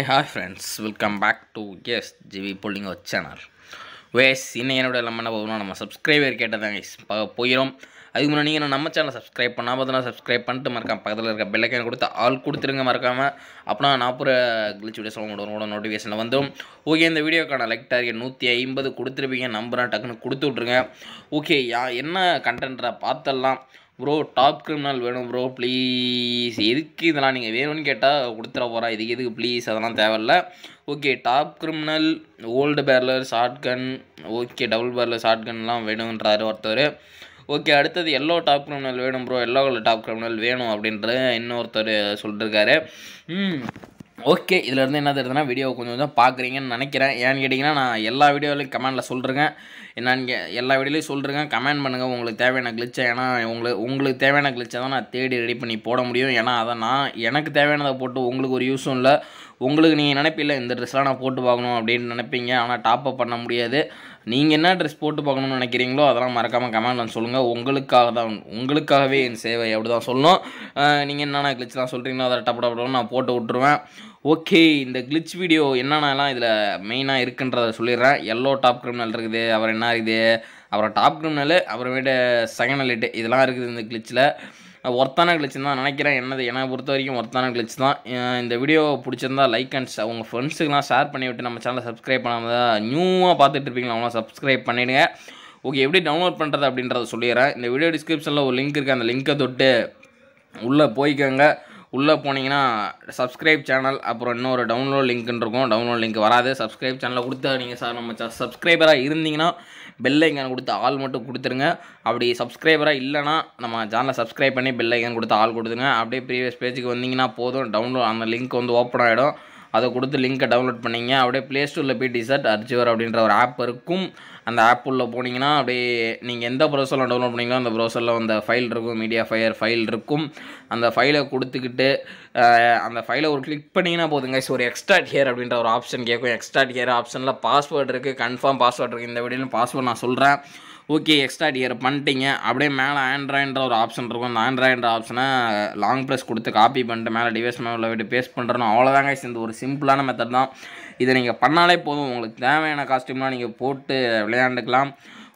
hey hi friends welcome back to S G V புல்லிங்கோ channel வேஸ் இன்னும் என்னோட நம்ம என்ன போகணும் நம்ம சப்ஸ்கிரைபர் கேட்டதாங்க போயிடும் அதுக்கு முன்னாடி நீங்கள் நம்ம சேனல் சப்ஸ்கிரைப் பண்ணாமல் பார்த்தா சப்ஸ்கிரைப் பண்ணிட்டு மறக்காம பக்கத்தில் இருக்க பெல்லைக்கன் கொடுத்து ஆள் கொடுத்துருங்க மறக்காமல் அப்புறம் நாற்பது சொல்ல முடியும் கூட நோட்டிஃபிகேஷனில் வந்துடும் ஓகே இந்த வீடியோக்கான லைக் டார்கெட் நூற்றி ஐம்பது கொடுத்துருப்பீங்க நம்பரை டக்குன்னு கொடுத்து விட்ருங்க ஓகே யா என்ன கண்டென்ட்டை பார்த்தெல்லாம் ப்ரோ டாப் கிரிமினல் வேணும் ப்ரோ ப்ளீஸ் எதுக்கு இதெல்லாம் நீங்கள் வேணும்னு கேட்டால் கொடுத்துட போகிறா இதுக்கு எதுக்கு ப்ளீஸ் அதெல்லாம் தேவையில்ல okay top criminal old barrel shotgun okay double barrel ஷார்ட்கன்லாம் வேணுன்றாரு ஒருத்தர் ஓகே அடுத்தது எல்லோ டாப் கிரிமினல் வேணும் bro yellow colour top criminal வேணும் அப்படின்ற இன்னொருத்தர் சொல்லிருக்காரு ஓகே இதுலேருந்து என்ன தெரியுதுன்னா வீடியோ கொஞ்சம் கொஞ்சம் பார்க்குறீங்கன்னு நினைக்கிறேன் ஏன்னு கேட்டிங்கன்னா நான் எல்லா வீடியோலையும் கமெண்டில் சொல்கிறேன் என்னன்னு எல்லா வீடியோலையும் சொல்கிறேன் கமெண்ட் பண்ணுங்கள் உங்களுக்கு தேவையான கிளிச்சை ஏன்னா உங்களுக்கு உங்களுக்கு தேவையான கிளிச்சை தான் நான் தேடி ரெடி பண்ணி போட முடியும் ஏன்னா அதை நான் எனக்கு தேவையானதை போட்டு உங்களுக்கு ஒரு யூஸும் இல்லை உங்களுக்கு நீங்கள் நினைப்பில்லை இந்த ட்ரெஸ்லாம் நான் போட்டு பார்க்கணும் அப்படின்னு நினைப்பீங்க ஆனால் டாப்அப் பண்ண முடியாது நீங்கள் என்ன ட்ரெஸ் போட்டு பார்க்கணும்னு நினைக்கிறீங்களோ அதெல்லாம் மறக்காமல் கமெண்ட்டில் சொல்லுங்கள் உங்களுக்காக தான் உங்களுக்காகவே என் சேவை அப்படி தான் சொல்லணும் நீங்கள் என்னென்ன கிளிச்செலாம் சொல்கிறீங்களோ அதை டப்பட நான் போட்டு விட்ருவேன் ஓகே இந்த கிளிச் வீடியோ என்னென்னலாம் இதில் மெயினாக இருக்குன்றத சொல்லிடுறேன் எல்லோ டாப் கிரிமினல் இருக்குது அவர் என்ன இருக்குது அப்புறம் டாப் கிரிமினல் அப்புறமேட்டு செகண்ட் லைட்டு இதெல்லாம் இருக்குது இந்த கிளிச்சில் ஒர்த்தான கிளிச்சு தான் நினைக்கிறேன் என்னது என்னை பொறுத்த வரைக்கும் ஒர்த்தான கிளிச்சு தான் இந்த வீடியோ பிடிச்சிருந்தா லைக் அண்ட் உங்கள் ஃப்ரெண்ட்ஸுக்கெலாம் ஷேர் பண்ணி விட்டு நம்ம சேனலை சப்ஸ்கிரைப் பண்ணாமல் தான் நியூவாக பார்த்துட்டு இருப்பீங்களா அவங்களாம் சப்ஸ்கிரைப் பண்ணிவிடுங்க ஓகே எப்படி டவுன்லோட் பண்ணுறது அப்படின்றத சொல்லிடுறேன் இந்த வீடியோ டிஸ்கிரிப்ஷனில் ஒரு லிங்க் இருக்குது அந்த லிங்க்கை தொட்டு உள்ளே போய்க்கோங்க உள்ளே போனீங்கன்னா சப்ஸ்கிரைப் சேனல் அப்புறம் இன்னொரு டவுன்லோட் லிங்க்னு இருக்கும் டவுன்லோட் லிங்க் வராது சப்ஸ்கிரைப் சேனலில் கொடுத்து நீங்கள் சார் நம்ம சப்ஸ்கிரைபராக இருந்தீங்கன்னா பெல் ஐக்கான் கொடுத்து ஆள் மட்டும் கொடுத்துருங்க அப்படி சப்ஸ்கிரைபராக இல்லைனா நம்ம சேனலை சப்ஸ்கிரைப் பண்ணி பெல் ஐக்கான் கொடுத்து ஆள் கொடுத்துருங்க அப்படியே ப்ரீவியஸ் பேஜுக்கு வந்தீங்கன்னா போதும் டவுன்லோட் அந்த லிங்க் வந்து ஓப்பன் ஆகிடும் அதை கொடுத்து லிங்க்கை டவுன்லோட் பண்ணிங்க அப்படியே ப்ளே ஸ்டோரில் போய் டிசர்ட் அர்ஜுவர் அப்படின்ற ஒரு ஆப் இருக்கும் அந்த ஆப் உள்ள போனீங்கன்னா அப்படியே நீங்கள் எந்த ப்ரௌசரில் டவுன்லோட் பண்ணிங்களோ அந்த ப்ரௌசரில் அந்த ஃபைல் இருக்கும் மீடியா ஃபயர் ஃபைல் இருக்கும் அந்த ஃபைலை கொடுத்துக்கிட்டு அந்த ஃபைலை ஒரு கிளிக் பண்ணிங்கன்னா போதுங்க ஒரு எக்ஸ்ட்ராட் ஹியர் அப்படின்ற ஒரு ஆப்ஷன் கேட்கும் எக்ஸ்ட்ராட் ஹியர் ஆப்ஷனில் பாஸ்வேர்டு இருக்குது கன்ஃபார்ம் பாஸ்வேர்டு இருக்குது இந்த வீடியோவில் பாஸ்வேர்டு நான் சொல்கிறேன் ஓகே எக்ஸ்ட்ரா டியர் பண்ணிட்டீங்க அப்படியே மேலே ஆண்ட்ராய்டுன்ற ஒரு ஆப்ஷன் இருக்கும் அந்த ஆண்ட்ராய்ன்ற ஆப்ஷனை லாங் ப்ரெஸ் கொடுத்து காப்பி பண்ணிட்டு மேலே டிவைஸ் மேலே விட்டு பேஸ்ட் பண்ணுறோம் அவ்வளோதாங்க இந்த ஒரு சிம்பிளான மெத்தட் தான் இதை நீங்கள் பண்ணாலே போதும் உங்களுக்கு தேவையான காஸ்ட்யூம்லாம் நீங்கள் போட்டு விளையாண்டுக்கலாம்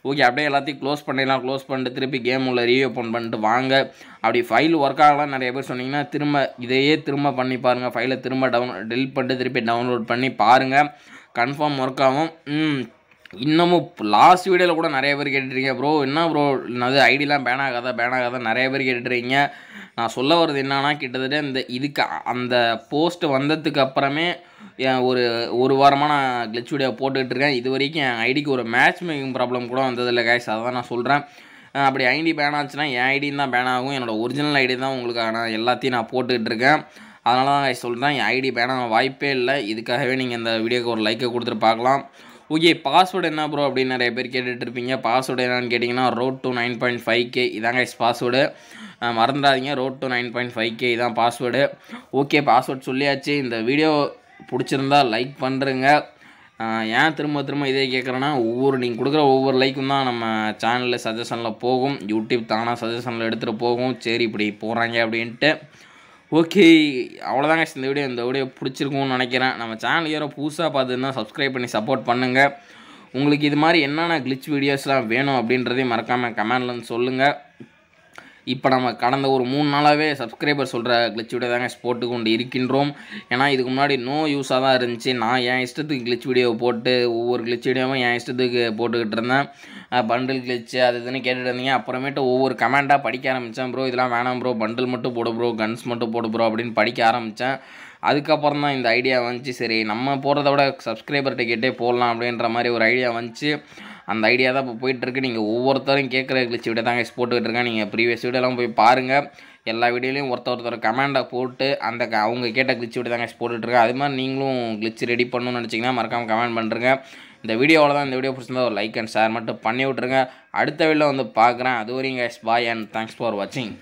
ஓகே அப்படியே எல்லாத்தையும் க்ளோஸ் பண்ணிடலாம் க்ளோஸ் பண்ணிட்டு திருப்பி கேம் உள்ள ரீஓப்பன் பண்ணிட்டு வாங்க அப்படி ஃபைல் ஒர்க் ஆகலாம் நிறைய பேர் சொன்னீங்கன்னா திரும்ப இதையே திரும்ப பண்ணி பாருங்கள் ஃபைலை திரும்ப டவுன் டெலிட் பண்ணிட்டு திருப்பி டவுன்லோட் பண்ணி பாருங்கள் கன்ஃபார்ம் ஒர்க் ஆகும் இன்னமும் லாஸ்ட் வீடியோவில் கூட நிறைய பேர் கேட்டுருக்கீங்க ப்ரோ என்ன ப்ரோ அது ஐடிலாம் பேனாகாதா பேனாகாதா நிறைய பேர் கேட்டுருக்கீங்க நான் சொல்ல வர்றது என்னன்னா கிட்டத்தட்ட இந்த இதுக்கு அந்த போஸ்ட் வந்ததுக்கு அப்புறமே ஒரு ஒரு வாரமாக நான் கிளச் வீடியோ போட்டுக்கிட்டு இருக்கேன் இது வரைக்கும் என் ஐடிக்கு ஒரு மேட்ச் மேக்கிங் ப்ராப்ளம் கூட வந்ததில்லை கைஸ் அதை நான் சொல்கிறேன் அப்படி ஐடி பேன் ஆச்சுன்னா என் ஐடியும் தான் பேன் ஆகும் என்னோடய ஒரிஜினல் ஐடி தான் உங்களுக்கான எல்லாத்தையும் நான் போட்டுக்கிட்டு இருக்கேன் அதனால தான் சொல்கிறேன் என் ஐடி பேன் ஆக வாய்ப்பே இல்லை இதுக்காகவே நீங்கள் இந்த வீடியோக்கு ஒரு லைக்கை கொடுத்துட்டு பார்க்கலாம் ஓகே பாஸ்வேர்டு என்ன ப்ரோ அப்படின்னு நிறைய பேர் கேட்டுட்டு இருப்பீங்க பாஸ்வேர்டு என்னான்னு கேட்டிங்கன்னா road to nine point five K இதாங்க பாஸ்வேர்டு மறந்துடாதீங்க road to nine point five K இதான் பாஸ்வேர்டு ஓகே பாஸ்வேர்டு சொல்லியாச்சு இந்த வீடியோ பிடிச்சிருந்தா லைக் பண்ணுறேங்க ஏன் திரும்ப திரும்ப இதே கேட்குறேன்னா ஒவ்வொரு நீங்கள் கொடுக்குற ஒவ்வொரு லைக்கும் தான் நம்ம சேனலில் சஜஷனில் போகும் யூடியூப் தானாக சஜஷனில் எடுத்துகிட்டு போகும் சரி இப்படி போகிறாங்க அப்படின்ட்டு ஓகே அவ்வளோதாங்க இந்த வீடியோ இந்த வீடியோ பிடிச்சிருக்கும்னு நினைக்கிறேன் நம்ம சேனல் யாரோ புதுசாக பார்த்துன்னா சப்ஸ்கிரைப் பண்ணி சப்போர்ட் பண்ணுங்கள் உங்களுக்கு இது மாதிரி என்னென்ன கிளிச் வீடியோஸ்லாம் வேணும் அப்படின்றதையும் மறக்காமல் கமெண்ட்லன்னு சொல்லுங்கள் இப்போ நம்ம கடந்த ஒரு மூணு நாளாகவே சப்ஸ்கிரைபர் சொல்கிற கிளிச் வீடியோ தாங்க ஸ்போர்ட்டு கொண்டு இருக்கின்றோம் ஏன்னா இதுக்கு முன்னாடி நோ யூஸாக தான் இருந்துச்சு நான் என் இஷ்டத்துக்கு கிளிச் வீடியோ போட்டு ஒவ்வொரு கிளிச் வீடியோவும் என் இஷ்டத்துக்கு போட்டுக்கிட்டு இருந்தேன் பண்டில் கிளிச்சு அது இதுன்னு கேட்டுட்டு இருந்தீங்க அப்புறமேட்டு ஒவ்வொரு கமெண்ட்டாக படிக்க ஆரம்பித்தேன் ப்ரோ இதெல்லாம் வேணாம் ப்ரோ பண்டில் மட்டும் போட ப்ரோ கன்ஸ் மட்டும் போடு ப்ரோ அப்படின்னு படிக்க ஆரம்பித்தேன் அதுக்கப்புறம் தான் இந்த ஐடியா வந்துச்சு சரி நம்ம போகிறத விட சப்ஸ்கிரைபர்கிட்ட கேட்டே போடலாம் அப்படின்ற மாதிரி ஒரு ஐடியா வந்துச்சு அந்த ஐடியா தான் இப்போ போயிட்டுருக்கு நீங்கள் ஒவ்வொருத்தரும் கேட்குற கிளிச்சு வீடியோ தாங்க போட்டுக்கிட்டு இருக்கேன் நீங்கள் ப்ரீவியஸ் வீடியோலாம் போய் பாருங்கள் எல்லா வீடியோலையும் ஒருத்தர் ஒருத்தர் கமெண்டை போட்டு அந்த அவங்க கேட்ட கிளிச்சு விட்டு தாங்க போட்டுட்ருக்கேன் அது மாதிரி நீங்களும் கிளிச்சு ரெடி பண்ணணும்னு நினச்சிங்கன்னா மறக்காமல் கமெண்ட் பண்ணுறங்க இந்த வீடியோவில் தான் இந்த வீடியோ பிடிச்சிருந்தா ஒரு லைக் அண்ட் ஷேர் மட்டும் பண்ணி விட்ருங்க அடுத்த வீடியோவில் வந்து பார்க்குறேன் அது வரையும் கேஷ் பாய் அண்ட் தேங்க்ஸ் ஃபார் வாட்சிங்